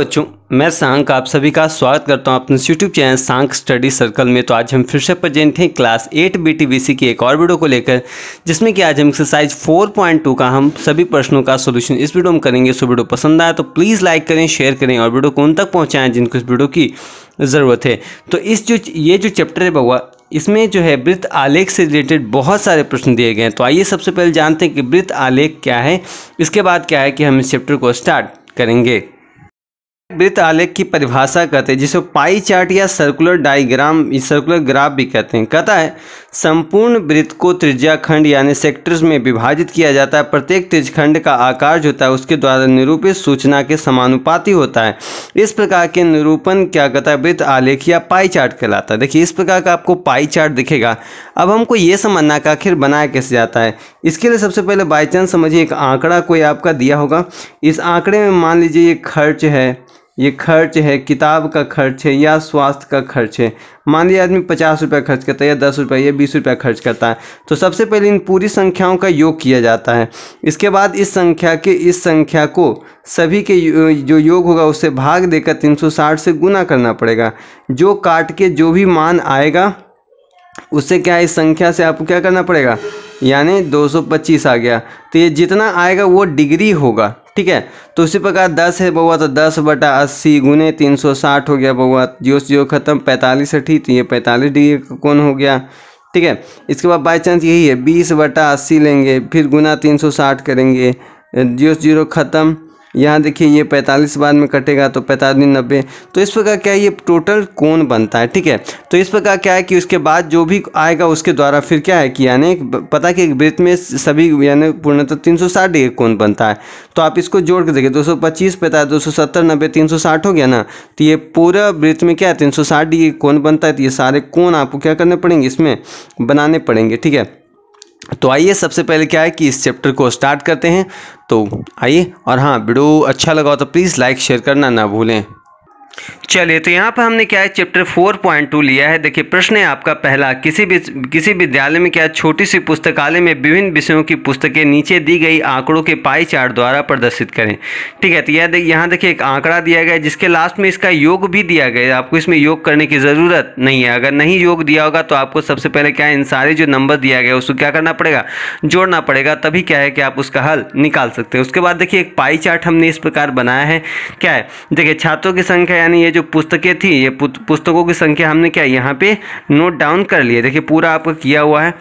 बच्चों मैं सांक आप सभी का स्वागत करता हूं अपने YouTube channel Sank study circle में तो आज हम फिर से प्रेजेंट हैं class eight B T B C की एक और वीडियो को लेकर जिसमें कि आज हम एक्सरसाइज 4.2 का हम सभी प्रश्नों का सोल्यूशन इस वीडियो में करेंगे सो वीडियो पसंद आया तो प्लीज़ लाइक करें शेयर करें और वीडियो को उन तक पहुँचाएँ जिनको इस वीडियो की ज़रूरत है तो इस जो ये जो चैप्टर है बउआ इसमें जो है वृत्त आलेख से रिलेटेड बहुत सारे प्रश्न दिए गए हैं तो आइए सबसे पहले जानते हैं कि वृत्त आलेख क्या है इसके बाद क्या है कि हम इस चैप्टर को स्टार्ट करेंगे वृत्त आलेख की परिभाषा कहते हैं जिसे पाई चार्ट या सर्कुलर डायग्राम सर्कुलर ग्राफ भी कहते हैं कहता है संपूर्ण वृत्त को त्रिज्याखंड यानी सेक्टर्स में विभाजित किया जाता है प्रत्येक त्रिजखंड का आकार जो होता है उसके द्वारा निरूपित सूचना के समानुपाती होता है इस प्रकार के निरूपण क्या कहता है वृत्त आलेख या पाई चार्ट कहलाता है देखिए इस प्रकार का आपको पाई चार्ट दिखेगा अब हमको ये समझना का आखिर बनाया कैसे जाता है इसके लिए सबसे पहले बाई चांस समझिए एक आंकड़ा कोई आपका दिया होगा इस आंकड़े में मान लीजिए ये खर्च है ये खर्च है किताब का खर्च है या स्वास्थ्य का खर्च है मान लिया आदमी पचास रुपये खर्च करता है या दस रुपये या बीस रुपये खर्च करता है तो सबसे पहले इन पूरी संख्याओं का योग किया जाता है इसके बाद इस संख्या के इस संख्या को सभी के जो योग होगा उससे भाग देकर साठ से गुना करना पड़ेगा जो काट के जो भी मान आएगा उससे क्या है इस संख्या से आपको क्या करना पड़ेगा यानी 225 आ गया तो ये जितना आएगा वो डिग्री होगा ठीक है तो उसी प्रकार दस है बउआ तो दस बटा अस्सी गुने तीन सौ साठ हो गया बउआ जियो से जियो खत्म पैंतालीस अठी तो ये पैंतालीस डिग्री का कौन हो गया ठीक है इसके बाद बाई चांस यही है बीस बटा अस्सी लेंगे फिर गुना तीन सौ साठ करेंगे जियो से जीरो ख़त्म यहाँ देखिए ये पैंतालीस बाद में कटेगा तो पैंतालीस नब्बे तो इस प्रकार क्या है ये टोटल कोण बनता है ठीक है तो इस प्रकार क्या है कि उसके बाद जो भी आएगा उसके द्वारा फिर क्या है कि यानी पता कि वृत्त में सभी यानी पूर्णतः तीन सौ साठ डिग्री कोण बनता है तो आप इसको जोड़ के देखिए दो सौ पच्चीस पैंतालीस दो सौ सत्तर नब्बे तीन सौ साठ हो गया ना तो ये पूरा वृत्त में क्या है तीन सौ साठ डिग्री कौन बनता है तो ये सारे कौन आपको क्या करने पड़ेंगे इसमें बनाने पड़ेंगे ठीक है तो आइए सबसे पहले क्या है कि इस चैप्टर को स्टार्ट करते हैं तो आइए और हाँ वीडियो अच्छा लगा तो प्लीज़ लाइक शेयर करना ना भूलें चलिए तो यहाँ पर हमने क्या है चैप्टर 4.2 लिया है देखिए प्रश्न है आपका पहला किसी भी किसी विद्यालय में क्या छोटी सी पुस्तकालय में विभिन्न विषयों की पुस्तकें नीचे दी गई आंकड़ों के पाई चार्ट द्वारा प्रदर्शित करें ठीक है तो यह यहाँ देखिए एक आंकड़ा दिया गया जिसके लास्ट में इसका योग भी दिया गया आपको इसमें योग करने की ज़रूरत नहीं है अगर नहीं योग दिया होगा तो आपको सबसे पहले क्या है इन सारे जो नंबर दिया गया उसको क्या करना पड़ेगा जोड़ना पड़ेगा तभी क्या है कि आप उसका हल निकाल सकते हैं उसके बाद देखिए एक पाई चार्ट हमने इस प्रकार बनाया है क्या है देखिए छात्रों की संख्या यानी ये जो पुस्तकें थी ये पुस्तकों की संख्या हमने क्या यहाँ पे नोट डाउन कर लिए देखिए पूरा आपका किया हुआ है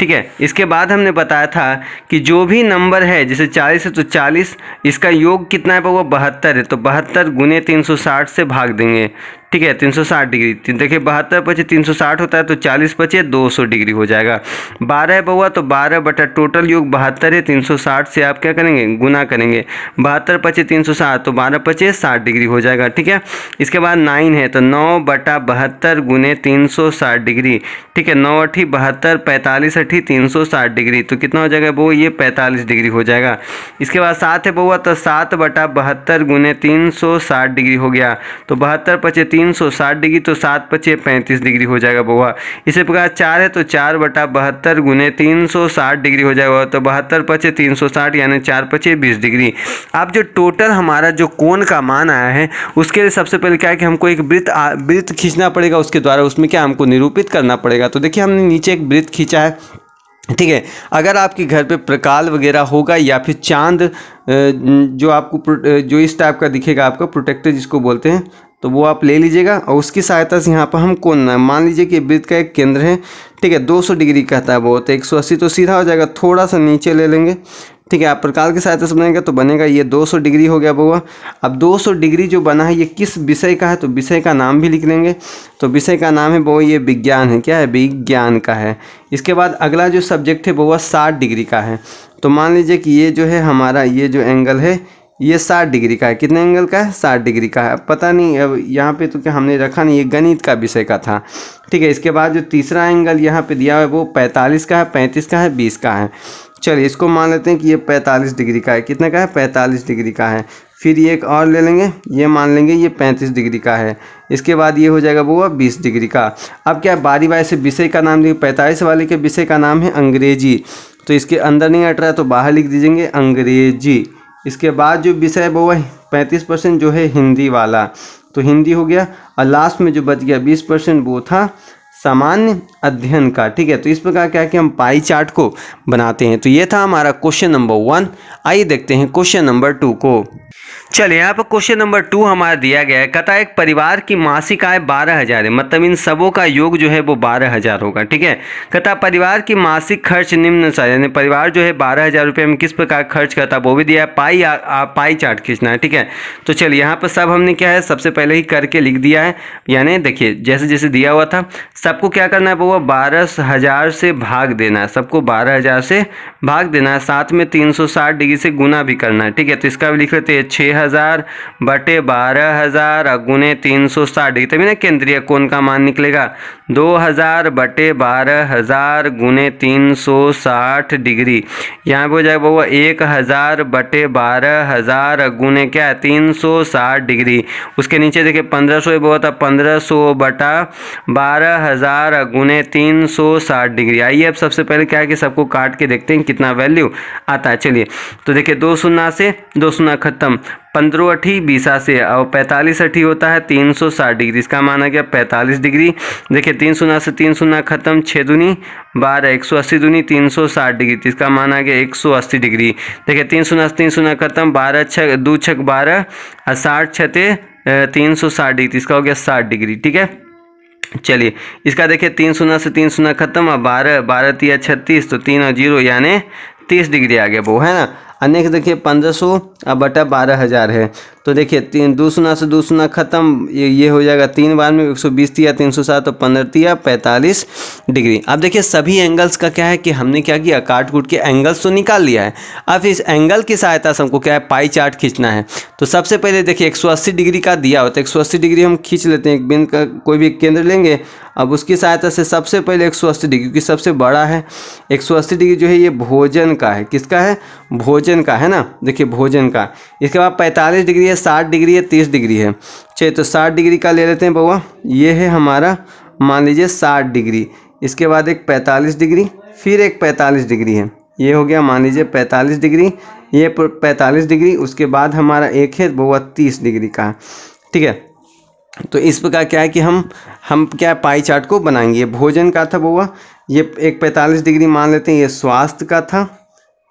ठीक है इसके बाद हमने बताया था कि जो भी नंबर है जैसे 40 है तो 40 इसका योग कितना है वो बहत्तर है तो बहत्तर गुने तीन से भाग देंगे ठीक है 360 डिग्री तो देखिए बहत्तर पचे 360 होता है तो 40 पचे 200 डिग्री हो जाएगा 12 बउआ तो 12 बटा टोटल योग बहत्तर है 360 से आप क्या करेंगे गुना करेंगे बहत्तर पचे 360 तो 12 पचे 60 डिग्री हो जाएगा ठीक है इसके बाद 9 है तो 9 बटा बहत्तर गुने तीन डिग्री ठीक है नौ अठी बहत्तर पैंतालीस थी 360 डिग्री तो कितना हो जाएगा बउआ ये 45 डिग्री हो जाएगा इसके बाद सात है बहुआ तो सात बटा बहत्तर गुने तीन डिग्री हो गया तो बहत्तर पचे तीन डिग्री तो सात पचे पैंतीस डिग्री हो जाएगा बहुआ इसी प्रकार चार है तो चार बटा बहत्तर गुने तीन डिग्री हो जाएगा तो बहत्तर पचे तीन यानी चार पचे बीस डिग्री अब जो टोटल हमारा जो कोण का मान आया है उसके लिए सबसे पहले क्या है कि हमको एक वृत्त वृत्त खींचना पड़ेगा उसके द्वारा उसमें क्या हमको निरूपित करना पड़ेगा तो देखिए हमने नीचे एक वृत्त खींचा है ठीक है अगर आपके घर पे प्रकाल वगैरह होगा या फिर चांद जो आपको जो इस टाइप का दिखेगा आपका प्रोटेक्टर जिसको बोलते हैं तो वो आप ले लीजिएगा और उसकी सहायता से यहाँ पर हम कोण मान लीजिए कि वृत्त का एक केंद्र है ठीक है 200 डिग्री कहता है वो तो 180 तो सीधा हो जाएगा थोड़ा सा नीचे ले लेंगे ठीक है आप प्रकार की सहायता से बनेगा तो बनेगा ये 200 डिग्री हो गया बउआ अब 200 डिग्री जो बना है ये किस विषय का है तो विषय का नाम भी लिख लेंगे तो विषय का नाम है बउआ ये विज्ञान है क्या है विज्ञान का है इसके बाद अगला जो सब्जेक्ट है बउआ साठ डिग्री का है तो मान लीजिए कि ये जो है हमारा ये जो एंगल है ये साठ डिग्री का है कितने एंगल का है साठ डिग्री का है पता नहीं अब यहाँ पे तो क्या हमने रखा नहीं ये गणित का विषय का था ठीक है इसके बाद जो तीसरा एंगल यहाँ पे दिया हुआ है वो पैंतालीस का है पैंतीस का है बीस का है चलिए इसको मान लेते हैं कि ये पैंतालीस डिग्री का है कितने का है पैंतालीस डिग्री का है फिर ये एक और ले लेंगे ये मान लेंगे ये पैंतीस डिग्री का है इसके बाद ये हो जाएगा वो बीस डिग्री का अब क्या बारी बारी से विषय का नाम लिखिए पैंतालीस वाले के विषय का नाम है अंग्रेजी तो इसके अंदर नहीं अट रहा है तो बाहर लिख दीजिएंगे अंग्रेजी इसके बाद जो विषय है वो है पैंतीस परसेंट जो है हिंदी वाला तो हिंदी हो गया और लास्ट में जो बच गया बीस परसेंट वो था सामान्य अध्ययन का ठीक है तो इस प्रकार क्या कि हम पाई चार्ट को बनाते हैं तो ये था हमारा क्वेश्चन नंबर वन आइए देखते हैं क्वेश्चन नंबर टू को चलिए यहाँ पर क्वेश्चन नंबर टू हमारा दिया गया है कथा एक परिवार की मासिक आय बारह हजार है मतलब इन सबों का योग जो है वो बारह हजार होगा ठीक है कथा परिवार की मासिक खर्च अनुसार यानी परिवार जो है बारह हजार रुपये में किस प्रकार खर्च करता वो भी दिया है पाई आ, आ, पाई चार्ट खींचना है ठीक है तो चलिए यहाँ पर सब हमने क्या है सबसे पहले ही करके लिख दिया है यानी देखिए जैसे जैसे दिया हुआ था सबको क्या करना है वो बारह हजार से भाग देना है सबको बारह हजार से भाग देना है साथ में तीन सौ साठ डिग्री से गुना भी करना है ठीक है तो इसका भी लिख लेते हैं छः हज़ार बटे बारह हज़ार अगुने तीन सौ साठ ये तभी ना केंद्रीय कोण का मान निकलेगा दो हज़ार बटे बारह हज़ार गुने तीन सौ साठ डिग्री यहाँ पे हो जाएगा वो एक हज़ार बटे बारह हज़ार गुने क्या है तीन सौ साठ डिग्री उसके नीचे देखिए पंद्रह सौ बहुत है पंद्रह सौ बटा बारह हज़ार गुने तीन सौ साठ डिग्री आइए अब सबसे पहले क्या है कि सबको काट के देखते हैं कितना वैल्यू आता है चलिए तो देखिए दो सुना से दो सुना खत्म पंद्रह अठी बीसा से और पैंतालीस अठी होता है तीन सौ साठ डिग्री इसका माना गया पैंतालीस डिग्री देखिए तीन सुना से तीन सुना खत्म छः दूनी बारह एक सौ अस्सी दुनी तीन सौ साठ डिग्री तो इसका माना गया एक सौ अस्सी डिग्री देखिए तीन सुना से तीन सुना खत्म बारह छः दो छक बारह और साठ छते तीन सौ साठ डिग्री तो इसका हो गया साठ डिग्री ठीक है चलिए इसका देखिए तीन सुना से तीन सुना खत्म और बारह बारह तीन छत्तीस तो तीन और जीरो यानी तीस डिग्री आ गया वो है ना अनेक देखिए पंद्रह सौ बटा बारह हज़ार है तो देखिए तीन दूसना से दूसना ख़त्म ये, ये हो जाएगा तीन बार में एक सौ बीस तिया तीन सौ सात और तो पंद्रह तिया पैंतालीस डिग्री अब देखिए सभी एंगल्स का क्या है कि हमने क्या किया काट कूट के एंगल्स तो निकाल लिया है अब इस एंगल की सहायता से हमको क्या है पाई चार्ट खींचना है तो सबसे पहले देखिए एक सौ अस्सी डिग्री का दिया होता है एक सौ अस्सी डिग्री हम खींच लेते हैं एक बिंद का कोई भी केंद्र लेंगे अब उसकी सहायता से सबसे पहले एक सौ अस्सी डिग्री क्योंकि सबसे बड़ा है एक सौ अस्सी डिग्री जो है ये भोजन का है किसका है भोजन का है ना देखिए भोजन का इसके बाद पैंतालीस डिग्री है साठ डिग्री है तीस डिग्री है चलिए तो साठ डिग्री का ले लेते हैं बउवा ये है हमारा मान लीजिए साठ डिग्री इसके बाद एक पैंतालीस डिग्री फिर एक पैंतालीस डिग्री है ये हो गया मान लीजिए पैंतालीस डिग्री ये पैंतालीस डिग्री उसके बाद हमारा एक है बउवा तीस डिग्री का ठीक है तो इस प्रकार क्या है कि हम हम क्या पाई चार्ट को बनाएंगे ये भोजन का था वो ये एक पैंतालीस डिग्री मान लेते हैं ये स्वास्थ्य का था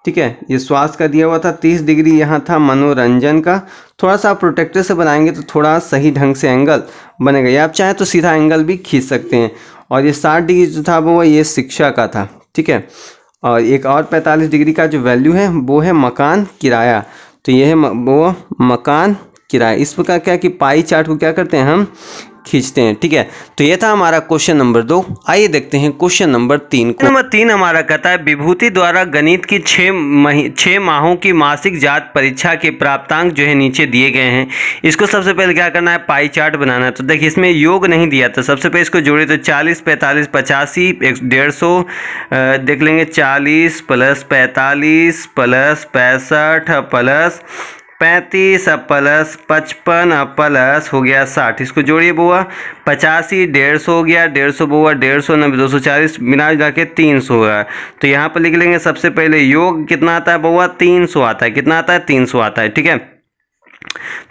ठीक है ये स्वास्थ्य का दिया हुआ था तीस डिग्री यहाँ था मनोरंजन का थोड़ा सा आप प्रोटेक्टर से बनाएंगे तो थोड़ा सही ढंग से एंगल बनेगा या आप चाहें तो सीधा एंगल भी खींच सकते हैं और ये साठ डिग्री जो था वो ये शिक्षा का था ठीक है और एक और पैंतालीस डिग्री का जो वैल्यू है वो है मकान किराया तो ये है वो मकान किराया इस प्रकार क्या कि पाई चार्ट को क्या करते हैं हम खींचते हैं ठीक है तो ये था हमारा क्वेश्चन नंबर दो आइए देखते हैं क्वेश्चन नंबर तीन नंबर तीन हमारा कहता है विभूति द्वारा गणित की छः मह छः माहों की मासिक जात परीक्षा के प्राप्तांक जो है नीचे दिए गए हैं इसको सबसे पहले क्या करना है पाई चार्ट बनाना है तो देखिए इसमें योग नहीं दिया था सबसे पहले इसको जोड़े तो चालीस पैंतालीस पचासी एक डेढ़ सौ देख लेंगे चालीस प्लस पैंतालीस प्लस पैंसठ प्लस पैंतीस प्लस पचपन प्लस हो गया साठ इसको जोड़िए बुआ पचासी डेढ़ सौ हो गया डेढ़ सौ बुआ डेढ़ सौ नब्बे दो सौ चालीस बिना जा के तीन सौ हुआ तो यहाँ पर लिख लेंगे सबसे पहले योग कितना आता है बुआ तीन सौ आता है कितना आता है तीन सौ आता है ठीक है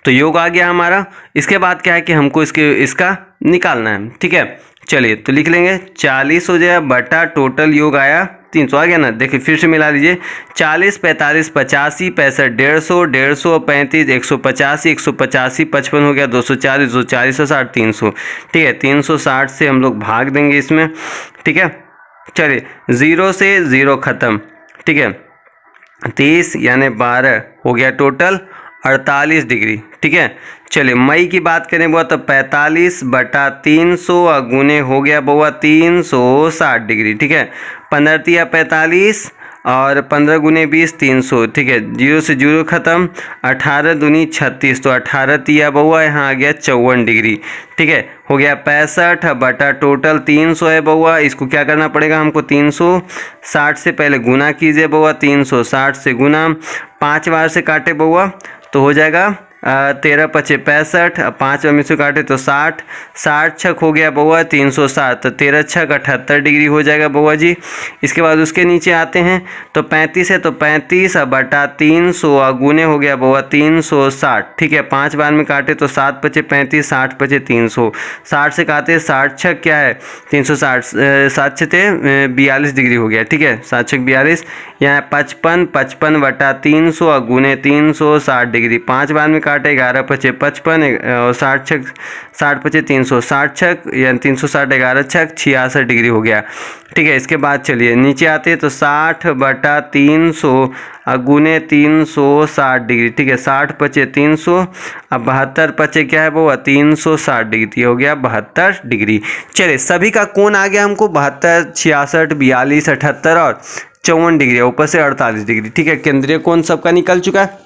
तो योग आ गया हमारा इसके बाद क्या है कि हमको इसके इसका निकालना है ठीक है चलिए तो लिख लेंगे चालीस हो जाए बटा टोटल योग आया तीन सौ आ गया ना देखिए फिर से मिला लीजिए चालीस पैंतालीस पचासी पैंसठ डेढ़ सौ डेढ़ सौ पैंतीस एक सौ पचासी एक सौ पचासी पचपन हो गया दो सौ चालीस दो सौ चालीस से साठ तीन सौ ठीक है तीन सौ साठ से हम लोग भाग देंगे इसमें ठीक है चलिए ज़ीरो से ज़ीरो ख़त्म ठीक है तीस यानी बारह हो गया टोटल अड़तालीस डिग्री ठीक है चलिए मई की बात करें बुआ तो पैंतालीस बटा तीन सौ गुने हो गया बुआ तीन सौ साठ डिग्री ठीक है पंद्रह तिया पैंतालीस और पंद्रह गुने बीस तीन सौ ठीक है जीरो से जीरो ख़त्म अठारह दुनी छत्तीस तो अठारह तिया बउआ यहाँ आ गया चौवन डिग्री ठीक है हो गया पैंसठ बटा टोटल तीन सौ है बउआ इसको क्या करना पड़ेगा हमको तीन सौ साठ से पहले गुना कीजिए बउआ तीन सौ साठ से गुना पाँच बार से काटे बउआ तो हो जाएगा तेरह पचे पैंसठ पाँच में मिसो काटे तो साठ साठ छक हो गया बउआ तीन सौ सात तो तेरह छक अठहत्तर डिग्री हो जाएगा बउआ जी इसके बाद उसके नीचे आते हैं तो पैंतीस है तो पैंतीस बटा तीन सौ अगुने हो गया बउआ तीन सौ साठ ठीक है पाँच बार में काटे तो सात पचे पैंतीस साठ पचे तीन सौ साठ से काटे साठ छक क्या है तीन सौ साठ सात छते बयालीस डिग्री हो गया ठीक है सात छक बयालीस यहाँ पचपन पचपन बटा तीन सौ अगुने तीन सौ साठ डिग्री पाँच बार में काटे साठ ग्यारह पचे पचपन और साठ छक साठ पचे तीन सौ साठ छक यानी तीन सौ साठ ग्यारह छक छियासठ डिग्री हो गया ठीक है इसके बाद चलिए नीचे आते हैं तो साठ बटा तीन सौ गुने तीन सौ साठ डिग्री ठीक है साठ पचे तीन सौ अब बहत्तर पचे क्या है वो तीन सौ साठ डिग्री तो हो गया बहत्तर डिग्री चलिए सभी का कौन आ गया हमको बहत्तर छियासठ बयालीस अठहत्तर और चौवन डिग्री ऊपर से अड़तालीस डिग्री ठीक है केंद्रीय कौन सबका निकल चुका है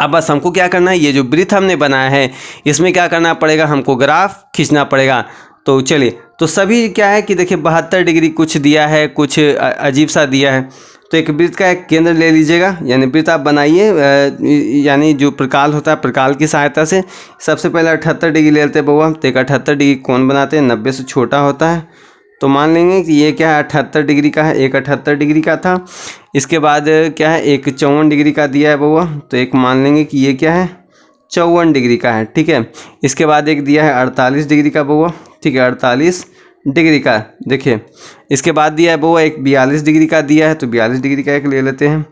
अब बस हमको क्या करना है ये जो ब्रिथ हमने बनाया है इसमें क्या करना पड़ेगा हमको ग्राफ खींचना पड़ेगा तो चलिए तो सभी क्या है कि देखिए बहत्तर डिग्री कुछ दिया है कुछ अजीब सा दिया है तो एक वृत्त का एक केंद्र ले लीजिएगा यानी वृत्त आप बनाइए यानी जो प्रकाल होता है प्रकाल की सहायता से सबसे पहले अठहत्तर डिग्री ले लेते हैं बउआ तो एक अठहत्तर डिग्री कौन बनाते हैं नब्बे से छोटा होता है तो मान लेंगे कि ये क्या है अठहत्तर डिग्री का है एक अठहत्तर डिग्री का था इसके बाद क्या है एक चौवन डिग्री का दिया है बउआ तो एक मान लेंगे कि ये क्या है चौवन डिग्री का है ठीक है इसके बाद एक दिया है अड़तालीस डिग्री का बउआ ठीक है अड़तालीस डिग्री का देखिए इसके बाद दिया है बउआ एक बयालीस डिग्री का दिया है तो बयालीस डिग्री का एक ले लेते हैं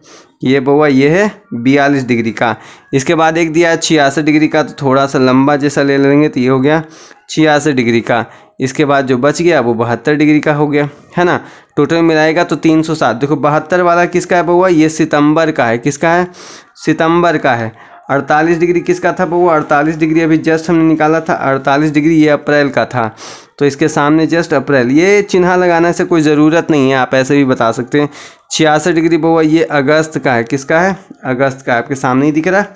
ये बउआ ये है बयालीस डिग्री का इसके बाद एक दिया है छियासठ डिग्री का तो थोड़ा सा लंबा जैसा ले लेंगे तो ये हो गया छियासठ डिग्री का इसके बाद जो बच गया वो बहत्तर डिग्री का हो गया है ना टोटल मिलाएगा तो तीन सौ सात देखो बहत्तर वाला किसका है बउआ ये सितंबर का है किसका है सितंबर का है अड़तालीस डिग्री किसका था वो अड़तालीस डिग्री अभी जस्ट हमने निकाला था अड़तालीस डिग्री ये अप्रैल का था तो इसके सामने जस्ट अप्रैल ये चिन्हा लगाने से कोई ज़रूरत नहीं है आप ऐसे भी बता सकते हैं छियासठ डिग्री बउआ ये अगस्त का है किसका है अगस्त का आपके सामने ही दिख रहा है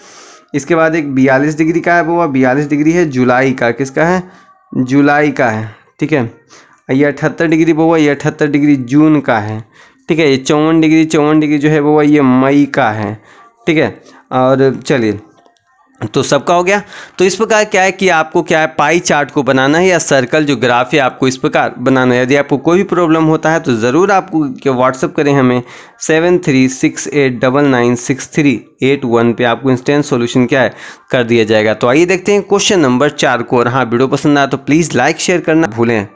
इसके बाद एक बयालीस डिग्री का है बोआ बयालीस डिग्री है जुलाई का किसका है जुलाई का है ठीक है ये अठहत्तर डिग्री बउआ ये अठहत्तर डिग्री जून का है ठीक है ये चौवन डिग्री चौवन डिग्री जो है बउआ ये मई का है ठीक है और चलिए तो सबका हो गया तो इस प्रकार क्या है कि आपको क्या है पाई चार्ट को बनाना है या सर्कल जो ग्राफ है आपको इस प्रकार बनाना है यदि आपको कोई भी प्रॉब्लम होता है तो ज़रूर आपको व्हाट्सअप करें हमें seven three six eight double nine six three eight one पर आपको इंस्टेंट सॉल्यूशन क्या है कर दिया जाएगा तो आइए देखते हैं क्वेश्चन नंबर चार को और हाँ वीडियो पसंद आया तो प्लीज़ लाइक शेयर करना भूलें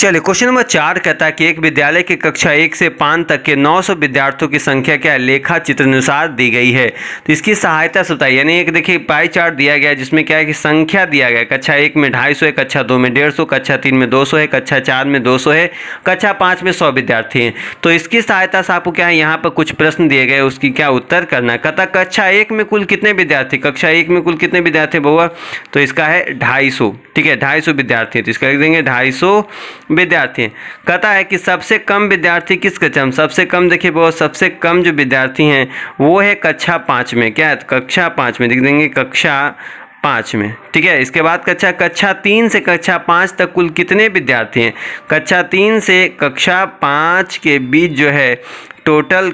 चलिए क्वेश्चन नंबर चार कहता है कि एक विद्यालय की कक्षा एक से पाँच तक के 900 विद्यार्थियों की संख्या क्या है लेखा चित्र अनुसार दी गई है तो इसकी सहायता से बताइए यानी एक देखिए पाई चार्ट दिया गया है जिसमें क्या है कि संख्या दिया गया है कक्षा एक में ढाई सौ है कक्षा दो में डेढ़ सौ कक्षा तीन में दो सौ है कक्षा चार में दो सौ है कक्षा पाँच में सौ विद्यार्थी हैं तो इसकी सहायता से आपको क्या है यहाँ पर कुछ प्रश्न दिए गए उसकी क्या उत्तर करना है कथा कक्षा एक में कुल कितने विद्यार्थी कक्षा एक में कुल कितने विद्यार्थी बउआ तो इसका है ढाई ठीक है ढाई विद्यार्थी तो इसका लिख देंगे ढाई विद्यार्थी हैं कहता है कि सबसे कम विद्यार्थी किस कक्षा में सबसे कम देखिए बहुत सबसे कम जो विद्यार्थी हैं वो है कक्षा पाँच में क्या है कक्षा पाँच में देख देंगे कक्षा पाँच में ठीक है इसके बाद कक्षा कक्षा तीन से कक्षा पाँच तक कुल कितने विद्यार्थी हैं कक्षा तीन से कक्षा पाँच के बीच जो है टोटल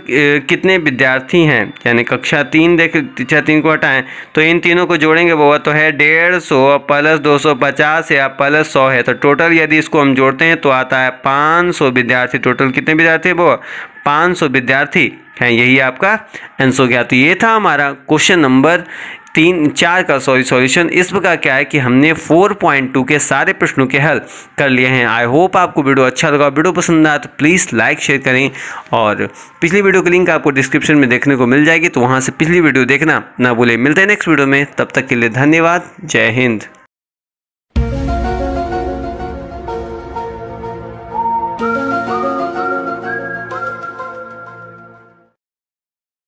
कितने विद्यार्थी हैं यानी कक्षा तीन देख कक्षा तीन को हटाएं तो इन तीनों को जोड़ेंगे वो तो है डेढ़ सौ प्लस दो सौ पचास या प्लस सौ है तो टोटल यदि इसको हम जोड़ते हैं तो आता है पाँच सौ विद्यार्थी टोटल कितने विद्यार्थी है वो पाँच सौ विद्यार्थी हैं यही आपका आंसर हो गया तो ये था हमारा क्वेश्चन नंबर तीन चार का सॉरी सॉल्यूशन इस प्रकार क्या है कि हमने 4.2 के सारे प्रश्नों के हल कर लिए हैं आई होप आपको वीडियो अच्छा लगा वीडियो पसंद आया तो प्लीज़ लाइक शेयर करें और पिछली वीडियो की लिंक आपको डिस्क्रिप्शन में देखने को मिल जाएगी तो वहाँ से पिछली वीडियो देखना ना भूलें मिलते हैं नेक्स्ट वीडियो में तब तक के लिए धन्यवाद जय हिंद